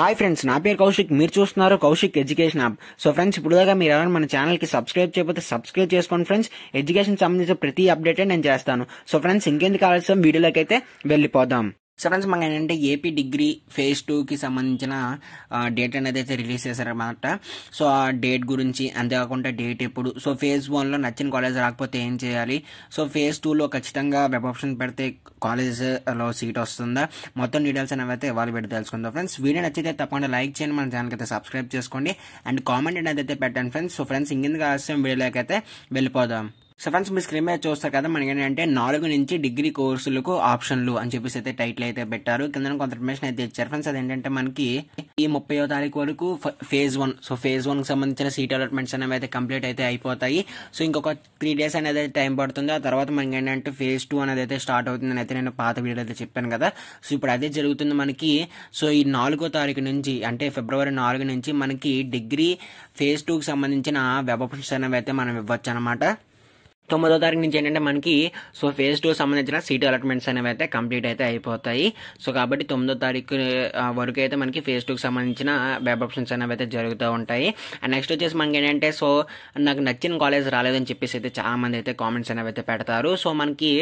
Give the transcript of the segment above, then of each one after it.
hi friends నా పేరు కౌశిక్ మీరు చూస్తున్నారు Kaushik education app so friends దాకా మీరు ఎవరైనా మన ఛానల్కి సబ్స్క్రైబ్ చేయకపోతే సబ్స్క్రైబ్ చేసుకోండి ఫ్రెండ్స్ ఎడ్యుకేషన్ సంబంధించిన ప్రతి అప్డేట్ నేను చేస్తాను సో ఫ్రెండ్స్ ఇంకెందుకు కావాల్సిన వీడియోలోకి అయితే వెళ్ళిపోదాం సో ఫ్రెండ్స్ మనం ఏంటంటే ఏపీ డిగ్రీ ఫేజ్ టూకి సంబంధించిన డేట్ అనేది అయితే రిలీజ్ చేశారన్నమాట సో ఆ డేట్ గురించి అంతేకాకుండా డేట్ ఎప్పుడు సో ఫేజ్ వన్లో నచ్చిన కాలేజ్ రాకపోతే ఏం చేయాలి సో ఫేజ్ టూలో ఖచ్చితంగా వెబ్ ఆప్షన్ పెడితే కాలేజ్లో సీట్ వస్తుందా మొత్తం డీటెయిల్స్ అనేవి అయితే ఇవాళ పెట్టి తెలుసుకుందాం ఫ్రెండ్స్ వీడియో నచ్చితే తప్పకుండా లైక్ చేయండి మన ఛానల్కి అయితే సబ్స్క్రైబ్ చేసుకోండి అండ్ కామెంట్ అనేది అయితే పెట్టండి ఫ్రెండ్స్ సో ఫ్రెండ్స్ ఇంకెందుకు ఆలస్యం వీడియోలోకి అయితే వెళ్ళిపోదాం సో ఫ్రెండ్స్ మీ స్క్రీన్ మీద చూస్తారు కదా మనకి ఏంటంటే నాలుగు నుంచి డిగ్రీ కోర్సులకు ఆప్షన్లు అని చెప్పేసి అయితే టైటిల్ అయితే పెట్టారు కింద కొంత ఇన్ఫర్మేషన్ అయితే ఇచ్చారు ఫ్రెండ్స్ అదేంటంటే మనకి ఈ ముప్పయో తారీఖు వరకు phase one so phase one కి సంబంధించిన సీట్ అలాట్మెంట్స్ అనేవి అయితే కంప్లీట్ అయితే అయిపోతాయి సో ఇంకొక త్రీ డేస్ అనేది టైం పడుతుంది ఆ తర్వాత మనకి ఏంటంటే ఫేజ్ టూ అనేది అయితే స్టార్ట్ అవుతుంది అయితే నేను పాత వీడియో అయితే చెప్పాను కదా సో ఇప్పుడు అదే జరుగుతుంది మనకి సో ఈ నాలుగో తారీఖు నుంచి అంటే ఫిబ్రవరి నాలుగు నుంచి మనకి డిగ్రీ ఫేజ్ టూకి సంబంధించిన వెబ్ ఆప్షన్స్ అనేవి అయితే మనం ఇవ్వచ్చు అనమాట తొమ్మిదో తారీఖు నుంచి ఏంటంటే మనకి సో ఫేజ్ టూ సంబంధించిన సీట్ అలాట్మెంట్స్ అనేవి అయితే కంప్లీట్ అయితే అయిపోతాయి సో కాబట్టి తొమ్మిదో తారీఖు వరకు అయితే మనకి ఫేజ్ టూకి సంబంధించిన వెబ్ ఆప్షన్స్ అనేవి అయితే జరుగుతూ ఉంటాయి అండ్ నెక్స్ట్ వచ్చేసి మనకి ఏంటంటే సో నాకు నచ్చిన కాలేజ్ రాలేదని చెప్పేసి అయితే చాలా మంది అయితే కామెంట్స్ అనేవి అయితే పెడతారు సో మనకి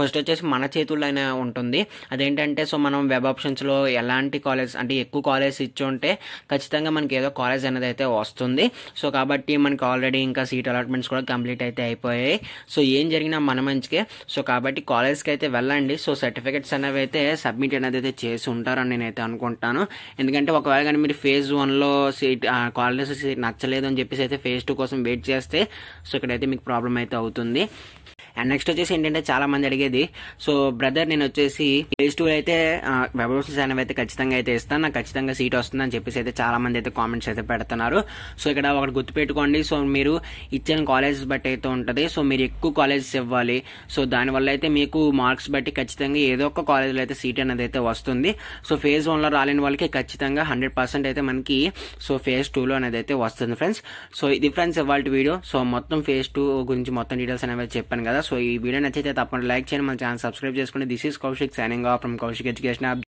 ఫస్ట్ వచ్చేసి మన అయినా ఉంటుంది అదేంటంటే సో మనం వెబ్ ఆప్షన్స్లో ఎలాంటి కాలేజ్ అంటే ఎక్కువ కాలేజ్ ఇచ్చి ఉంటే ఖచ్చితంగా మనకి ఏదో కాలేజ్ అనేది అయితే వస్తుంది సో కాబట్టి మనకి ఆల్రెడీ ఇంకా సీట్ అలాట్మెంట్స్ కూడా కంప్లీట్ అయితే అయిపోయాయి సో ఏం జరిగినా మన మంచికే సో కాబట్టి కాలేజ్కి అయితే వెళ్ళండి సో సర్టిఫికెట్స్ అనేవి అయితే సబ్మిట్ అనేది అయితే చేసి ఉంటారని నేనైతే అనుకుంటాను ఎందుకంటే ఒకవేళ కానీ మీరు ఫేజ్ వన్లో సీట్ కాలేజ్ సీట్ నచ్చలేదు అని చెప్పేసి అయితే ఫేజ్ టూ కోసం వెయిట్ చేస్తే సో ఇక్కడైతే మీకు ప్రాబ్లం అయితే అవుతుంది అండ్ నెక్స్ట్ వచ్చేసి ఏంటంటే చాలా మంది అడిగేది సో బ్రదర్ నేను వచ్చేసి ప్లేస్ టూ అయితే వెబ్ అనేవి అయితే ఖచ్చితంగా అయితే ఇస్తాను నాకు ఖచ్చితంగా సీట్ వస్తుంది అని చెప్పేసి అయితే చాలా మంది అయితే కామెంట్స్ అయితే పెడుతున్నారు సో ఇక్కడ ఒకటి గుర్తుపెట్టుకోండి సో మీరు ఇచ్చిన కాలేజెస్ బట్టి అయితే ఉంటుంది సో మీరు ఎక్కువ కాలేజెస్ ఇవ్వాలి సో దానివల్ల అయితే మీకు మార్క్స్ బట్టి ఖచ్చితంగా ఏదో ఒక కాలేజ్లో అయితే సీట్ అనేది అయితే వస్తుంది సో ఫేజ్ వన్లో రాలేని వాళ్ళకి ఖచ్చితంగా హండ్రెడ్ పర్సెంట్ అయితే మనకి సో ఫేజ్ టూలో అనేది అయితే వస్తుంది ఫ్రెండ్స్ సో ఇది ఫ్రెండ్స్ ఇవ్వాలి వీడియో సో మొత్తం ఫేజ్ టూ గురించి మొత్తం డీటెయిల్స్ అనేవి చెప్పాను కదా సో ఈ వీడియో నచ్చితే తప్పకుండా లైక్ చేయండి మన ఛానల్ సబ్స్క్రైబ్ చేసుకోండి this is Kaushik signing off from Kaushik education